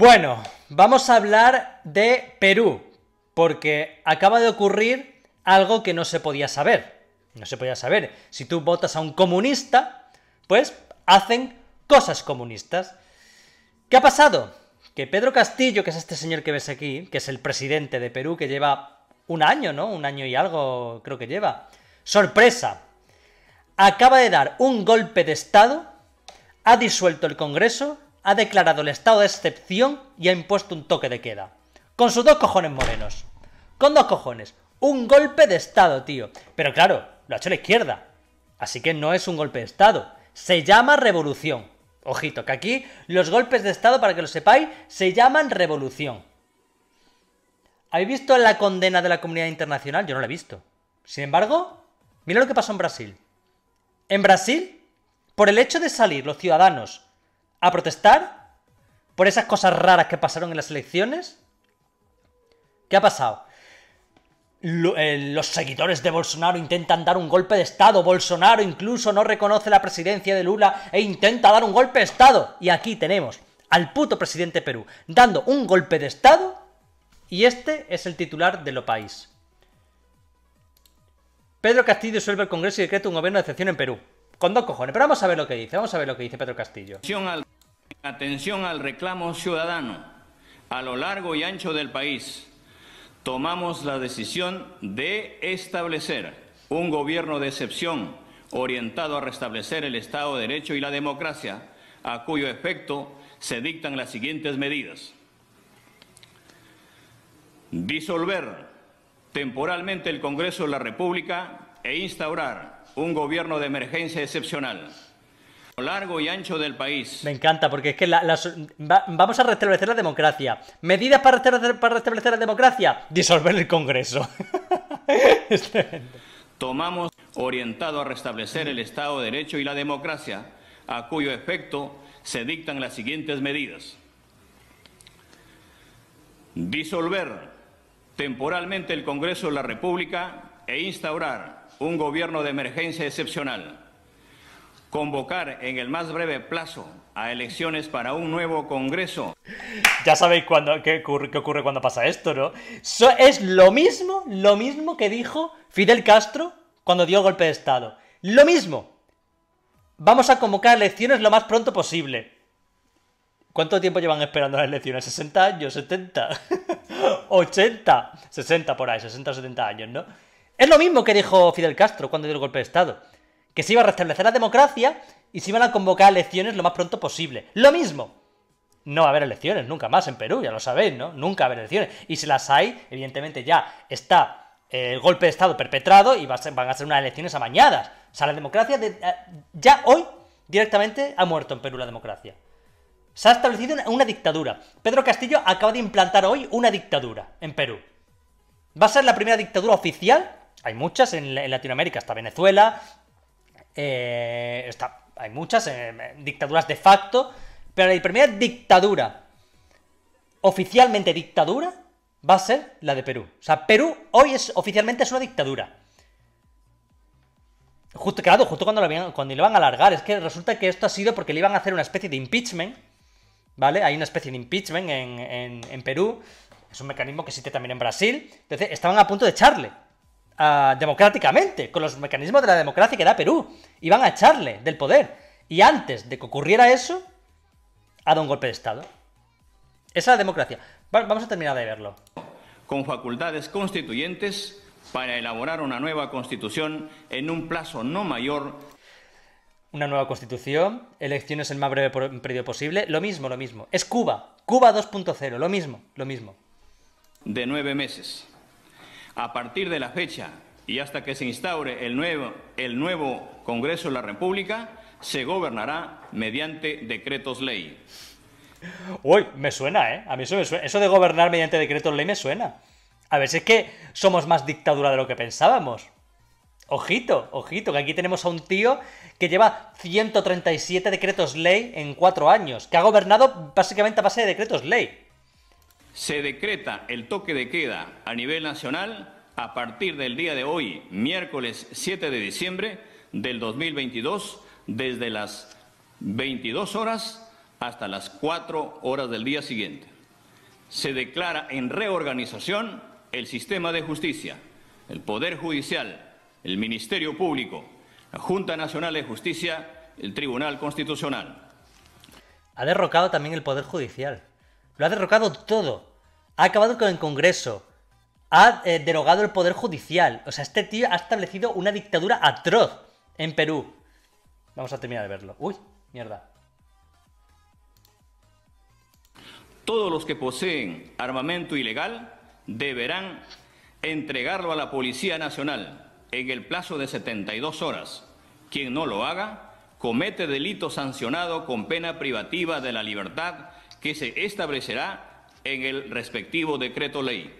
Bueno, vamos a hablar de Perú, porque acaba de ocurrir algo que no se podía saber. No se podía saber. Si tú votas a un comunista, pues hacen cosas comunistas. ¿Qué ha pasado? Que Pedro Castillo, que es este señor que ves aquí, que es el presidente de Perú, que lleva un año, ¿no? Un año y algo creo que lleva. Sorpresa. Acaba de dar un golpe de Estado, ha disuelto el Congreso ha declarado el estado de excepción y ha impuesto un toque de queda. Con sus dos cojones morenos. Con dos cojones. Un golpe de estado, tío. Pero claro, lo ha hecho la izquierda. Así que no es un golpe de estado. Se llama revolución. Ojito, que aquí los golpes de estado, para que lo sepáis, se llaman revolución. ¿Habéis visto la condena de la comunidad internacional? Yo no la he visto. Sin embargo, mira lo que pasó en Brasil. En Brasil, por el hecho de salir los ciudadanos a protestar por esas cosas raras que pasaron en las elecciones. ¿Qué ha pasado? Eh, los seguidores de Bolsonaro intentan dar un golpe de Estado. Bolsonaro incluso no reconoce la presidencia de Lula e intenta dar un golpe de Estado. Y aquí tenemos al puto presidente Perú dando un golpe de Estado. Y este es el titular de Lo País. Pedro Castillo disuelve el Congreso y decreta un gobierno de excepción en Perú. Con dos cojones. Pero vamos a ver lo que dice, vamos a ver lo que dice Pedro Castillo. Atención al, atención al reclamo ciudadano. A lo largo y ancho del país tomamos la decisión de establecer un gobierno de excepción orientado a restablecer el Estado de Derecho y la democracia, a cuyo efecto se dictan las siguientes medidas. Disolver temporalmente el Congreso de la República e instaurar un gobierno de emergencia excepcional largo y ancho del país. Me encanta, porque es que vamos a restablecer la democracia. Medidas para restablecer, para restablecer la democracia. Disolver el Congreso. Tomamos orientado a restablecer el Estado de Derecho y la democracia, a cuyo efecto se dictan las siguientes medidas. Disolver temporalmente el Congreso de la República e instaurar un gobierno de emergencia excepcional, convocar en el más breve plazo a elecciones para un nuevo Congreso. Ya sabéis cuando, qué, ocurre, cuando pasa esto, ¿no? es lo mismo, lo mismo que dijo Fidel Castro cuando dio golpe de Estado. Lo mismo. Vamos a convocar elecciones lo más pronto posible. ¿Cuánto tiempo llevan esperando las elecciones? ¿60 años? ¿70? ¿80? 60 por ahí, 60 o 70 años, ¿no? Es lo mismo que dijo Fidel Castro cuando dio el golpe de Estado, que se iba a restablecer la democracia y se iban a convocar elecciones lo más pronto posible. Lo mismo. No va a haber elecciones nunca más en Perú, ya lo sabéis, ¿no? Nunca va a haber elecciones. Y si las hay, evidentemente ya está eh, el golpe de Estado perpetrado y van a ser unas elecciones amañadas. O sea, la democracia eh, ya hoy directamente ha muerto en Perú la democracia. Se ha establecido una, dictadura. Pedro Castillo acaba de implantar hoy una dictadura en Perú. Va a ser la primera dictadura oficial hay muchas en, Latinoamérica, está Venezuela, eh, hay muchas eh, dictaduras de facto, pero la primera dictadura, oficialmente dictadura, va a ser la de Perú. O sea, Perú hoy es oficialmente es una dictadura. claro, justo cuando lo, cuando lo iban a alargar, es que resulta que esto ha sido porque le iban a hacer una especie de impeachment, ¿vale? Hay una especie de impeachment en Perú, es un mecanismo que existe también en Brasil, entonces estaban a punto de echarle. Ah, democráticamente, con los mecanismos de la democracia que da Perú. Iban a echarle del poder. Y antes de que ocurriera eso, ha dado un golpe de Estado. Esa es la democracia. vamos a terminar de verlo. Con facultades constituyentes para elaborar una nueva constitución en un plazo no mayor. Una nueva constitución, elecciones en el más breve periodo posible, lo mismo, lo mismo. Es Cuba, Cuba 2.0, lo mismo, lo mismo. De nueve meses a partir de la fecha y hasta que se instaure el nuevo, el nuevo Congreso de la República, se gobernará mediante decretos ley. Uy, me suena, ¿eh? A mí eso Eso de gobernar mediante decretos ley me suena. A ver si es que somos más dictadura de lo que pensábamos. Ojito, ojito, que aquí tenemos a un tío que lleva 137 decretos ley en cuatro años, que ha gobernado básicamente a base de decretos ley se decreta el toque de queda a nivel nacional a partir del día de hoy, miércoles 7 de diciembre del 2022, desde las 22 horas hasta las 4 horas del día siguiente. Se declara en reorganización el sistema de justicia, el Poder Judicial, el Ministerio Público, la Junta Nacional de Justicia, el Tribunal Constitucional. Ha derrocado también el Poder Judicial. Lo ha derrocado todo. Ha acabado con el Congreso. Ha eh, derogado el Poder Judicial. O sea, este tío ha establecido una dictadura atroz en Perú. Vamos a terminar de verlo. Uy, mierda. Todos los que poseen armamento ilegal deberán entregarlo a la Policía Nacional en el plazo de 72 horas. Quien no lo haga comete delito sancionado con pena privativa de la libertad que se establecerá en el respectivo decreto ley.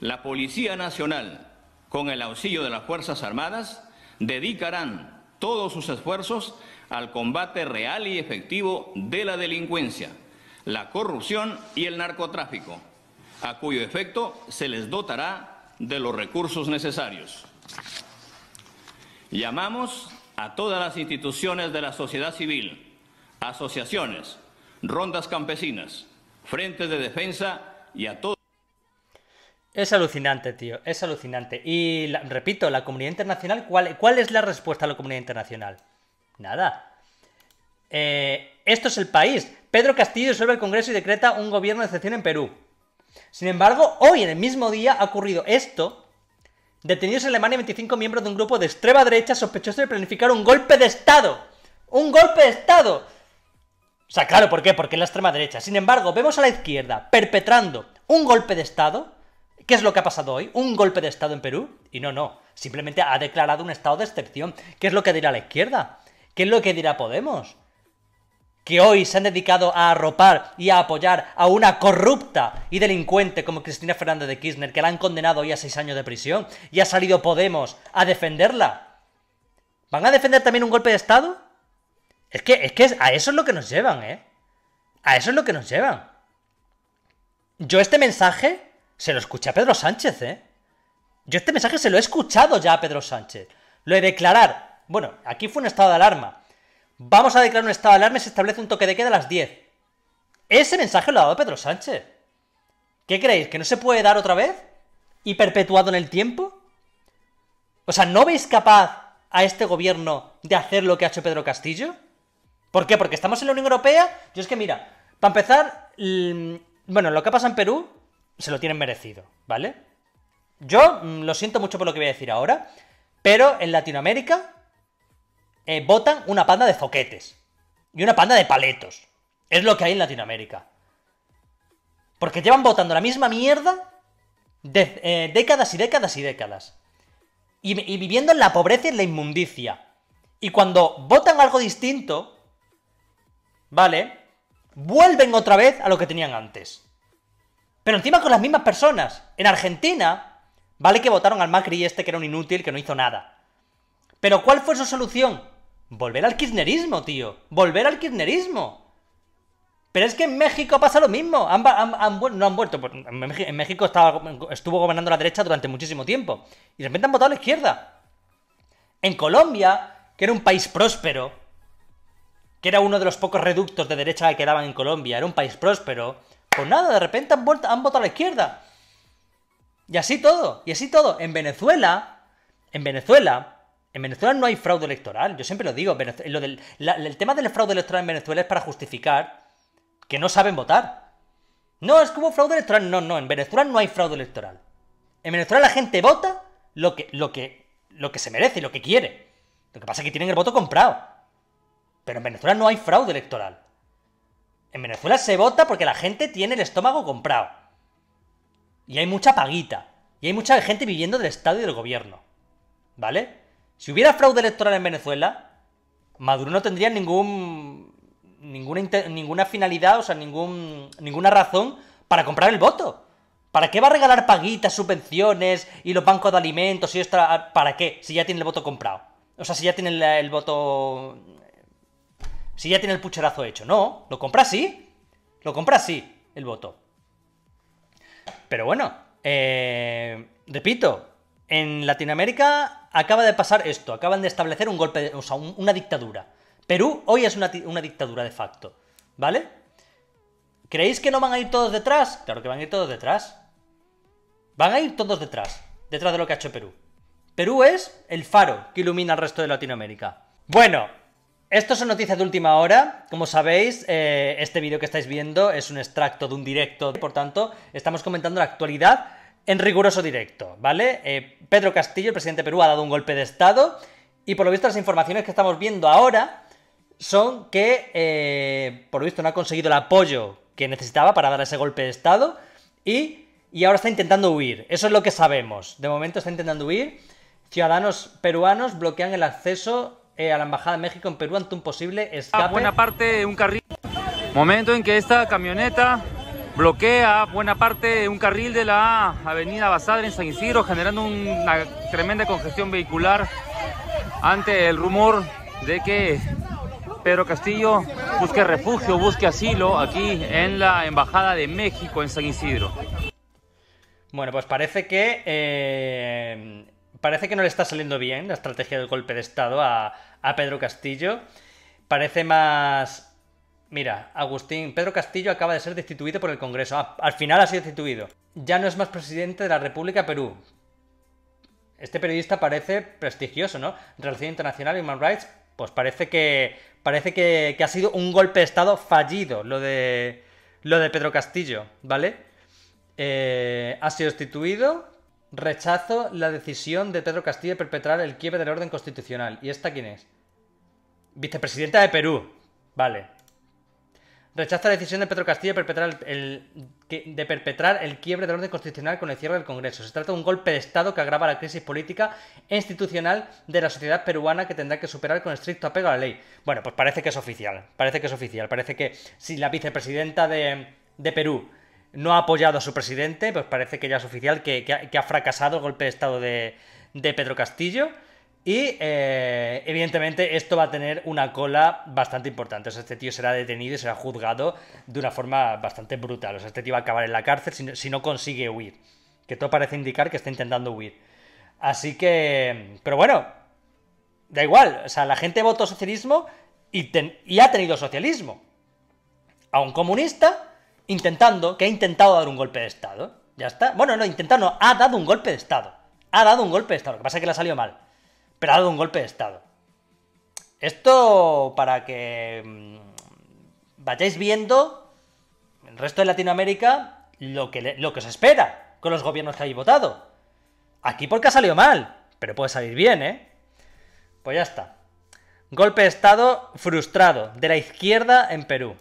La Policía Nacional, con el auxilio de las Fuerzas Armadas, dedicarán todos sus esfuerzos al combate real y efectivo de la delincuencia, la corrupción y el narcotráfico, a cuyo efecto se les dotará de los recursos necesarios. Llamamos a todas las instituciones de la sociedad civil, asociaciones, rondas campesinas, frentes de defensa y a todos... Es alucinante, tío, es alucinante. Y repito, la comunidad internacional, ¿cuál, es la respuesta a la comunidad internacional? Nada. Eh, esto es el país. Pedro Castillo disuelve el Congreso y decreta un gobierno de excepción en Perú. Sin embargo, hoy, en el mismo día, ha ocurrido esto. Detenidos en Alemania 25 miembros de un grupo de extrema derecha sospechosos de planificar un golpe de Estado. ¡Un golpe de Estado! O sea, claro, ¿por qué? Porque es la extrema derecha. Sin embargo, vemos a la izquierda perpetrando un golpe de Estado. ¿Qué es lo que ha pasado hoy? Un golpe de Estado en Perú. Y no, no. Simplemente ha declarado un estado de excepción. ¿Qué es lo que dirá la izquierda? ¿Qué es lo que dirá Podemos? que hoy se han dedicado a arropar y a apoyar a una corrupta y delincuente como Cristina Fernández de Kirchner, que la han condenado hoy a seis años de prisión, y ha salido Podemos a defenderla. ¿Van a defender también un golpe de Estado? Es que, es a eso es lo que nos llevan, ¿eh? A eso es lo que nos llevan. Yo este mensaje se lo escuché a Pedro Sánchez, ¿eh? Yo este mensaje se lo he escuchado ya a Pedro Sánchez. Lo de declarar. Bueno, aquí fue un estado de alarma. Vamos a declarar un estado de alarma y se establece un toque de queda a las 10. Ese mensaje lo ha dado Pedro Sánchez. ¿Qué creéis? ¿Que no se puede dar otra vez? ¿Y perpetuado en el tiempo? O sea, ¿no veis capaz a este gobierno de hacer lo que ha hecho Pedro Castillo? ¿Por qué? Porque estamos en la Unión Europea. Yo es que, mira, para empezar, bueno, lo que pasa en Perú se lo tienen merecido, ¿vale? Yo mm, lo siento mucho por lo que voy a decir ahora, pero en Latinoamérica votan eh, una panda de foquetes y una panda de paletos. Es lo que hay en Latinoamérica. Porque llevan votando la misma mierda eh, décadas y décadas y décadas. Y, y viviendo en la pobreza y en la inmundicia. Y cuando votan algo distinto, ¿vale? Vuelven otra vez a lo que tenían antes. Pero encima con las mismas personas. En Argentina, vale que votaron al Macri este que era un inútil, que no hizo nada. Pero ¿cuál fue su solución? Volver al kirchnerismo, tío. Volver al kirchnerismo. Pero es que en México pasa lo mismo. no han vuelto. Pues, en México estaba, estuvo gobernando la derecha durante muchísimo tiempo. Y de repente han votado a la izquierda. En Colombia, que era un país próspero, que era uno de los pocos reductos de derecha que quedaban en Colombia, era un país próspero, pues nada, de repente han, han votado a la izquierda. Y así todo, y así todo. En Venezuela, en Venezuela, en Venezuela no hay fraude electoral, yo siempre lo digo, el tema del fraude electoral en Venezuela es para justificar que no saben votar. No, es como fraude electoral, no, no, en Venezuela no hay fraude electoral. En Venezuela la gente vota lo que, lo que, lo que se merece, lo que quiere. Lo que pasa es que tienen el voto comprado. Pero en Venezuela no hay fraude electoral. En Venezuela se vota porque la gente tiene el estómago comprado. Y hay mucha paguita. Y hay mucha gente viviendo del Estado y del gobierno. ¿Vale? Si hubiera fraude electoral en Venezuela, Maduro no tendría ningún. ninguna, finalidad, o sea, ningún, ninguna razón para comprar el voto. ¿Para qué va a regalar paguitas, subvenciones y los bancos de alimentos y esto? ¿Para qué? Si ya tiene el voto comprado. O sea, si ya tiene el voto si ya tiene el pucherazo hecho. No, lo compra así. Lo compra así, el voto. Pero bueno, eh, repito, en Latinoamérica acaba de pasar esto, acaban de establecer un golpe, de, o sea, una dictadura. Perú hoy es una, una, dictadura de facto, ¿vale? ¿Creéis que no van a ir todos detrás? Claro que van a ir todos detrás. Van a ir todos detrás, detrás de lo que ha hecho Perú. Perú es el faro que ilumina al resto de Latinoamérica. Bueno, esto son noticias de última hora. Como sabéis, eh, este vídeo que estáis viendo es un extracto de un directo. Por tanto, estamos comentando la actualidad en riguroso directo, ¿vale? Eh, Pedro Castillo, el presidente de Perú, ha dado un golpe de Estado. Y por lo visto, las informaciones que estamos viendo ahora son que, eh, por lo visto, no ha conseguido el apoyo que necesitaba para dar ese golpe de Estado. Y, y ahora está intentando huir. Eso es lo que sabemos. De momento está intentando huir. Ciudadanos peruanos bloquean el acceso eh, a la Embajada de México en Perú ante un posible escape. buena parte de un carril. Momento en que esta camioneta bloquea buena parte de un carril de la avenida Basadre en San Isidro, generando una tremenda congestión vehicular ante el rumor de que Pedro Castillo busque refugio, busque asilo aquí en la Embajada de México en San Isidro. Bueno, pues parece que eh, parece que no le está saliendo bien la estrategia del golpe de Estado a, Pedro Castillo. Parece más... Mira, Agustín, Pedro Castillo acaba de ser destituido por el Congreso. Ah, al final ha sido destituido. Ya no es más presidente de la República Perú. Este periodista parece prestigioso, ¿no? Relación Internacional, y Human Rights, pues parece que parece que, ha sido un golpe de estado fallido lo de lo de Pedro Castillo, ¿vale? Eh, ha sido destituido Rechazo la decisión de Pedro Castillo de perpetrar el quiebre del orden constitucional. ¿Y esta quién es? Vicepresidenta de Perú. Vale. Rechazo la decisión de Pedro Castillo de perpetrar el, quiebre del orden constitucional con el cierre del Congreso. Se trata de un golpe de Estado que agrava la crisis política e institucional de la sociedad peruana que tendrá que superar con estricto apego a la ley. Bueno, pues parece que es oficial. Parece que es oficial. Parece que si la vicepresidenta de, de Perú no ha apoyado a su presidente, pues parece que ya es oficial que, ha, fracasado el golpe de Estado de, Pedro Castillo. Y eh, evidentemente esto va a tener una cola bastante importante. O sea, este tío será detenido y será juzgado de una forma bastante brutal. O sea, este tío va a acabar en la cárcel si no, consigue huir. Que todo parece indicar que está intentando huir. Así que... Pero bueno, da igual. O sea, la gente votó socialismo y ha tenido socialismo. A un comunista intentando, que ha intentado dar un golpe de Estado. Ya está. Bueno, no, intentando, no, ha dado un golpe de Estado. Ha dado un golpe de Estado. Lo que pasa es que le ha salido mal. Pero ha dado un golpe de Estado. Esto para que mm, vayáis viendo el resto de Latinoamérica lo que, lo que os espera con los gobiernos que habéis votado. Aquí porque ha salido mal, pero puede salir bien, ¿eh? Pues ya está. Golpe de Estado frustrado de la izquierda en Perú.